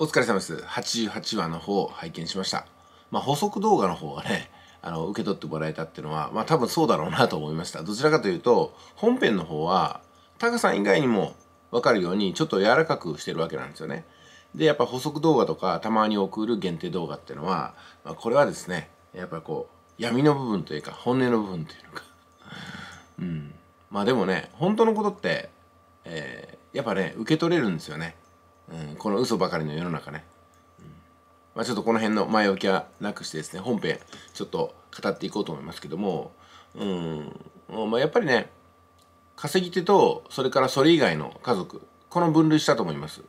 お疲れ様です。88話の方を拝見しました。まあ、補足動画の方はね、あの、受け取ってもらえたっていうのは、まあ、多分そうだろうなと思いました。どちらかというと、本編の方は、タカさん以外にもわかるように、ちょっと柔らかくしてるわけなんですよね。で、やっぱ補足動画とか、たまに送る限定動画っていうのは、まあ、これはですね、やっぱこう、闇の部分というか、本音の部分というか。うん。まあでもね、本当のことって、えー、やっぱね、受け取れるんですよね。うん、この嘘ばかりの世の中ね、うんまあ、ちょっとこの辺の前置きはなくしてですね本編ちょっと語っていこうと思いますけども、うんまあ、やっぱりね稼ぎ手とそれからそれ以外の家族この分類したと思います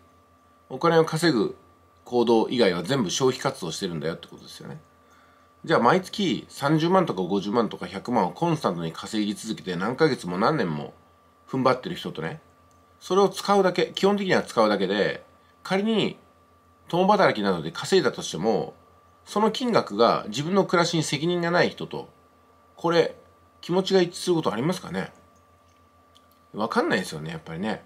お金を稼ぐ行動以外は全部消費活動してるんだよってことですよねじゃあ毎月30万とか50万とか100万をコンスタントに稼ぎ続けて何ヶ月も何年も踏ん張ってる人とねそれを使うだけ基本的には使うだけで仮に共働きなどで稼いだとしてもその金額が自分の暮らしに責任がない人とこれ気持ちが一致することありますかねわかんないですよねやっぱりね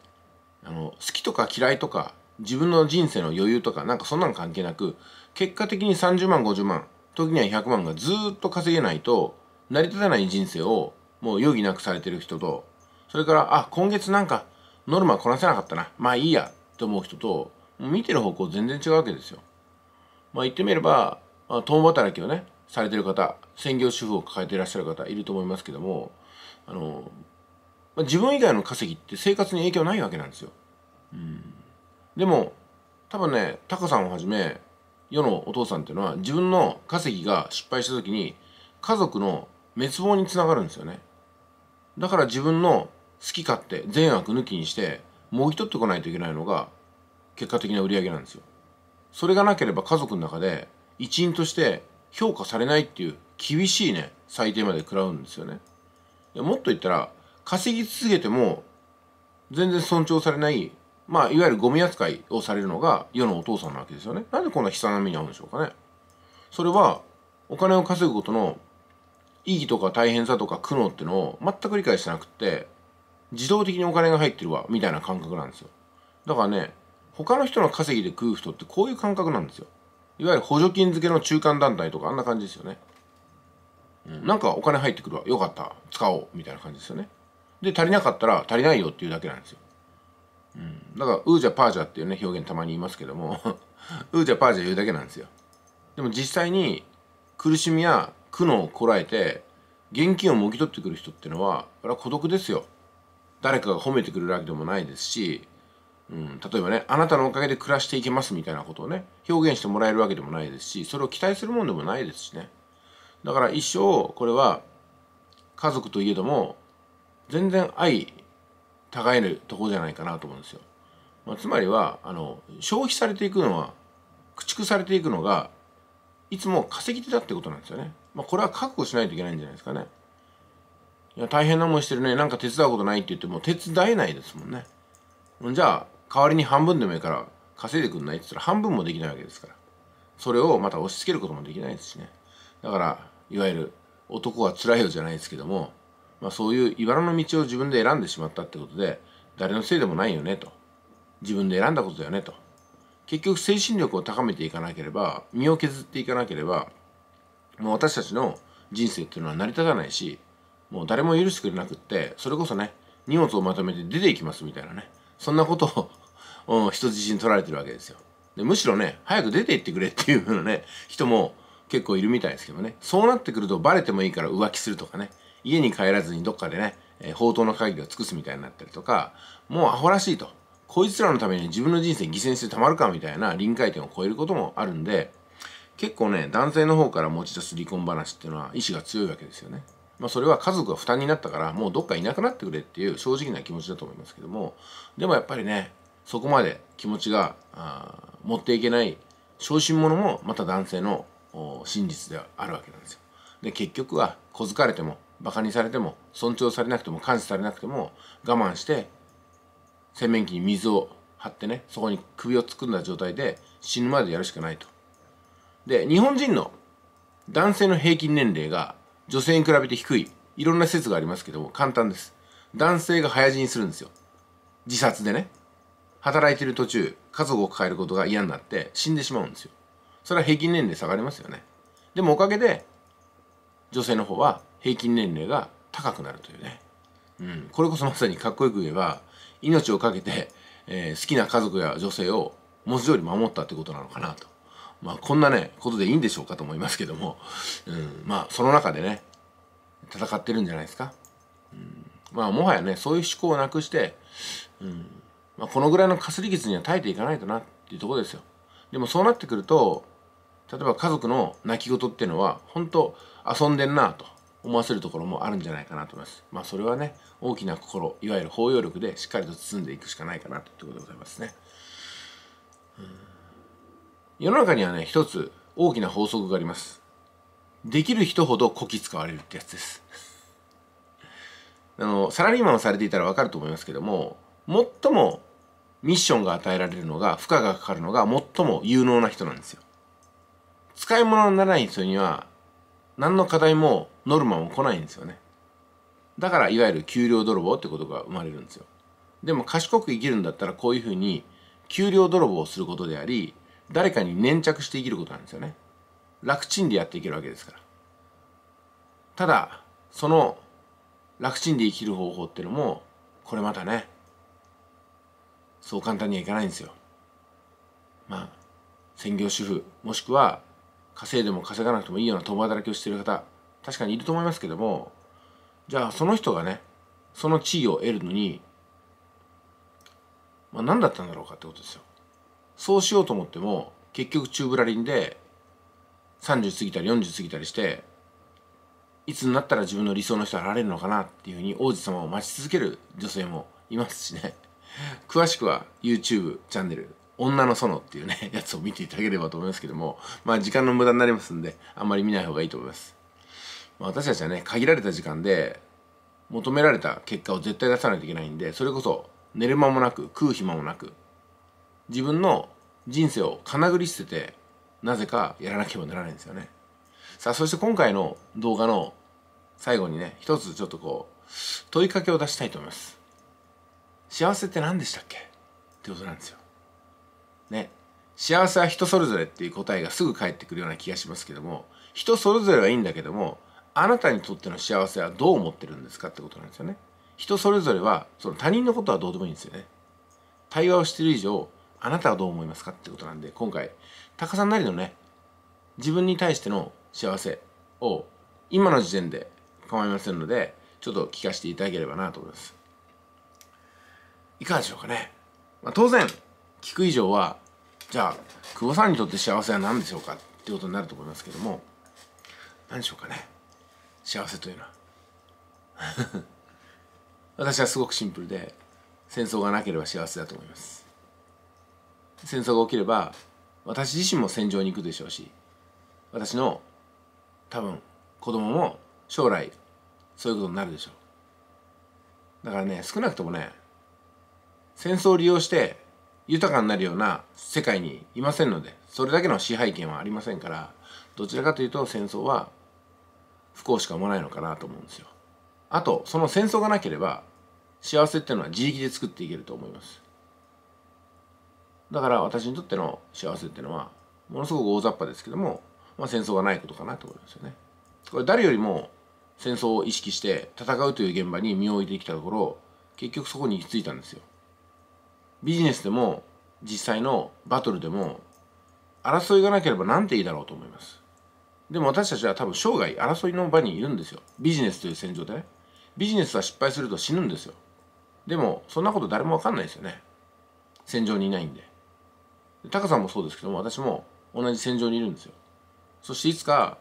あの好きとか嫌いとか自分の人生の余裕とかなんかそんなん関係なく結果的に30万50万時には100万がずっと稼げないと成り立たない人生をもう余儀なくされてる人とそれからあ今月なんかノルマこなせなかったなまあいいやって思う人と見てる方向全然違うわけですよ。まあ言ってみれば、あ、共働きをね、されてる方、専業主婦を抱えていらっしゃる方いると思いますけども、あの、まあ、自分以外の稼ぎって生活に影響ないわけなんですよ。うん。でも、多分ね、タカさんをはじめ、世のお父さんっていうのは自分の稼ぎが失敗した時に家族の滅亡につながるんですよね。だから自分の好き勝手、善悪抜きにして、もぎ取ってこないといけないのが結果的な売り上げなんですよそれがなければ家族の中で一員として評価されないっていう厳しいね最低まで食らうんですよねもっと言ったら稼ぎ続けても全然尊重されないまあいわゆるゴミ扱いをされるのが世のお父さんなわけですよねなんでこんな悲惨な目に遭うんでしょうかねそれはお金を稼ぐことの意義とか大変さとか苦悩ってのを全く理解してなくって自動的にお金が入ってるわみたいな感覚なんですよだからね他の人の稼ぎで食う人ってこういう感覚なんですよいわゆる補助金付けの中間団体とかあんな感じですよね、うん、なんかお金入ってくるわよかった使おうみたいな感じですよねで足りなかったら足りないよっていうだけなんですよ、うん、だからウージャパージャっていうね表現たまに言いますけどもウ ージャパージャ言うだけなんですよでも実際に苦しみや苦悩をこらえて現金をもぎ取ってくる人っていうのはこれは孤独ですよ誰かが褒めてくれるわけでもないですしうん、例えばね、あなたのおかげで暮らしていけますみたいなことをね、表現してもらえるわけでもないですし、それを期待するもんでもないですしね。だから一生、これは、家族といえども、全然愛、互えるとこじゃないかなと思うんですよ。まあ、つまりは、あの、消費されていくのは、駆逐されていくのが、いつも稼ぎ手だってことなんですよね。まあ、これは覚悟しないといけないんじゃないですかね。いや、大変な思いしてるね、なんか手伝うことないって言っても、手伝えないですもんね。じゃあ、代わりに半分でもいいから稼いでくんないって言ったら半分もできないわけですからそれをまた押し付けることもできないですしねだからいわゆる男は辛いよじゃないですけども、まあ、そういういばらの道を自分で選んでしまったってことで誰のせいでもないよねと自分で選んだことだよねと結局精神力を高めていかなければ身を削っていかなければもう私たちの人生っていうのは成り立たないしもう誰も許してくれなくってそれこそね荷物をまとめて出ていきますみたいなねそんなことをうん、人質に取られてるわけですよでむしろね早く出て行ってくれっていう風なね人も結構いるみたいですけどねそうなってくるとバレてもいいから浮気するとかね家に帰らずにどっかでね、えー、法灯の会議を尽くすみたいになったりとかもうアホらしいとこいつらのために自分の人生犠牲にしてたまるかみたいな臨界点を超えることもあるんで結構ね男性の方から持ち出す離婚話っていうのは意志が強いわけですよね。まあ、それは家族が負担になったからもうどっかいなくなってくれっていう正直な気持ちだと思いますけどもでもやっぱりねそこまで気持ちが持っていけない小心者もまた男性の真実であるわけなんですよ。で結局は小づかれてもバカにされても尊重されなくても監視されなくても我慢して洗面器に水を張ってねそこに首を突くんだ状態で死ぬまでやるしかないと。で日本人の男性の平均年齢が女性に比べて低いいろんな説がありますけども簡単です。男性が早死にするんですよ。自殺でね。働いてる途中家族を抱えることが嫌になって死んでしまうんですよそれは平均年齢下がりますよねでもおかげで女性の方は平均年齢が高くなるというね、うん、これこそまさにかっこよく言えば命を懸けて、えー、好きな家族や女性を文字より守ったってことなのかなとまあこんなねことでいいんでしょうかと思いますけども、うん、まあその中でね戦ってるんじゃないですか、うん、まあもはやねそういう思考をなくして、うん、まあ、このぐらいのかすり傷には耐えていかないとなっていうとこですよでもそうなってくると例えば家族の泣き言っていうのは本当遊んでんなと思わせるところもあるんじゃないかなと思います。まあそれはね、大きな心、いわゆる包容力でしっかりと包んでいくしかないかなということでございますね。世の中にはね、一つ大きな法則があります。できる人ほどこき使われるってやつです。あの、サラリーマンをされていたらわかると思いますけども、最もミッションが与えられるのが負荷がかかるのが最も有能な人なんですよ使い物にならない人には何の課題もノルマも来ないんですよねだからいわゆる給料泥棒ってことが生まれるんですよでも賢く生きるんだったらこういうふうに給料泥棒をすることであり誰かに粘着して生きることなんですよね楽ちんでやっていけるわけですからただその楽ちんで生きる方法っていうのもこれまたねそう簡単にはいかないんですよ。まあ、専業主婦、もしくは稼いでも稼がなくてもいいような共働きをしている方、確かにいると思いますけども、じゃあその人がね、その地位を得るのに、まあ、何だったんだろうかってことですよ。そうしようと思っても、結局宙ぶらりんで、30過ぎたり40過ぎたりして、いつになったら自分の理想の人は現れるのかなっていうふうに王子様を待ち続ける女性もいますしね。詳しくは YouTube チャンネル、女の園っていうね、やつを見ていただければと思いますけども、まあ時間の無駄になりますんで、あんまり見ない方がいいと思います。まあ、私たちはね、限られた時間で、求められた結果を絶対出さないといけないんで、それこそ寝る間もなく、食う暇もなく、自分の人生をかなぐり捨てて、なぜかやらなければならないんですよね。さあ、そして今回の動画の最後にね、一つちょっとこう、問いかけを出したいと思います。幸せって何でしたっけってことなんですよ。ね。幸せは人それぞれっていう答えがすぐ返ってくるような気がしますけども、人それぞれはいいんだけども、あなたにとっての幸せはどう思ってるんですかってことなんですよね。人それぞれは、その他人のことはどうでもいいんですよね。対話をしてる以上、あなたはどう思いますかってことなんで、今回、タカさんなりのね、自分に対しての幸せを今の時点で構いませんので、ちょっと聞かせていただければなと思います。いかがでしょうかね、まあ、当然聞く以上はじゃあ久保さんにとって幸せは何でしょうかってことになると思いますけども何でしょうかね幸せというのは 私はすごくシンプルで戦争がなければ幸せだと思います戦争が起きれば私自身も戦場に行くでしょうし私の多分子供も将来そういうことになるでしょうだからね少なくともね戦争を利用して豊かになるような世界にいませんのでそれだけの支配権はありませんからどちらかというと戦争は不幸しか生まないのかなと思うんですよあとその戦争がなければ幸せっていうのは自力で作っていけると思いますだから私にとっての幸せっていうのはものすごく大雑把ですけども、まあ、戦争がないことかなと思いますよねこれ誰よりも戦争を意識して戦うという現場に身を置いてきたところ結局そこに行き着いたんですよビジネスでも実際のバトルでも争いがなければなんていいだろうと思いますでも私たちは多分生涯争いの場にいるんですよビジネスという戦場でねビジネスは失敗すると死ぬんですよでもそんなこと誰もわかんないですよね戦場にいないんでタカさんもそうですけども私も同じ戦場にいるんですよそしていつか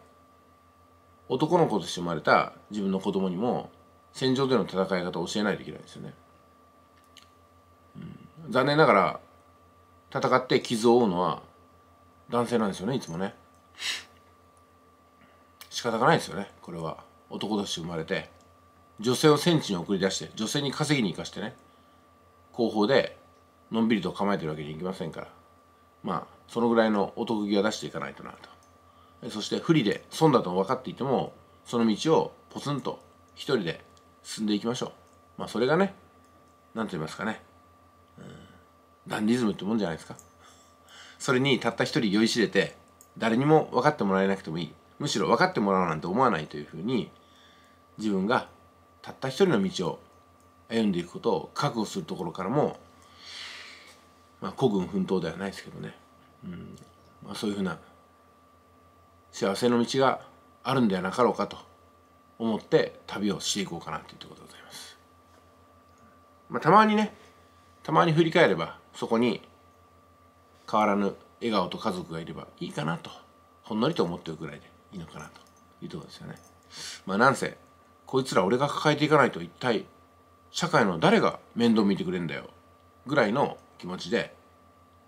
男の子として生まれた自分の子供にも戦場での戦い方を教えないといけないですよね残念ながら戦って傷を負うのは男性なんですよねいつもね仕方がないですよねこれは男として生まれて女性を戦地に送り出して女性に稼ぎに行かしてね後方でのんびりと構えてるわけにいきませんからまあそのぐらいのお得意は出していかないとなとそして不利で損だと分かっていてもその道をポツンと一人で進んでいきましょうまあそれがね何と言いますかねダンディズムってもんじゃないですかそれにたった一人酔いしれて誰にも分かってもらえなくてもいいむしろ分かってもらおうなんて思わないというふうに自分がたった一人の道を歩んでいくことを覚悟するところからも、まあ、孤軍奮闘ではないですけどね、うんまあ、そういうふうな幸せの道があるんではなかろうかと思って旅をしていこうかなというところでございます。まあ、たまにねたまに振り返ればそこに変わらぬ笑顔と家族がいればいいかなとほんのりと思っておくぐらいでいいのかなというところですよねまあなんせこいつら俺が抱えていかないと一体社会の誰が面倒見てくれんだよぐらいの気持ちで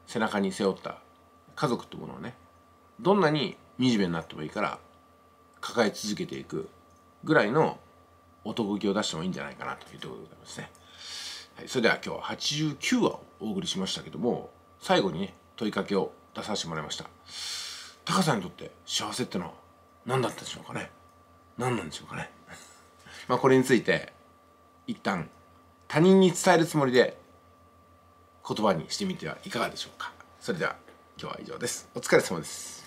背中に背負った家族ってものをねどんなに惨めになってもいいから抱え続けていくぐらいの男気を出してもいいんじゃないかなというところでございますね。はい、それでは今日は89話をお送りしましたけども最後にね問いかけを出させてもらいましたタカさんにとって幸せってのは何だったでしょうかね何なんでしょうかね まあこれについて一旦他人に伝えるつもりで言葉にしてみてはいかがでしょうかそれでは今日は以上ですお疲れ様です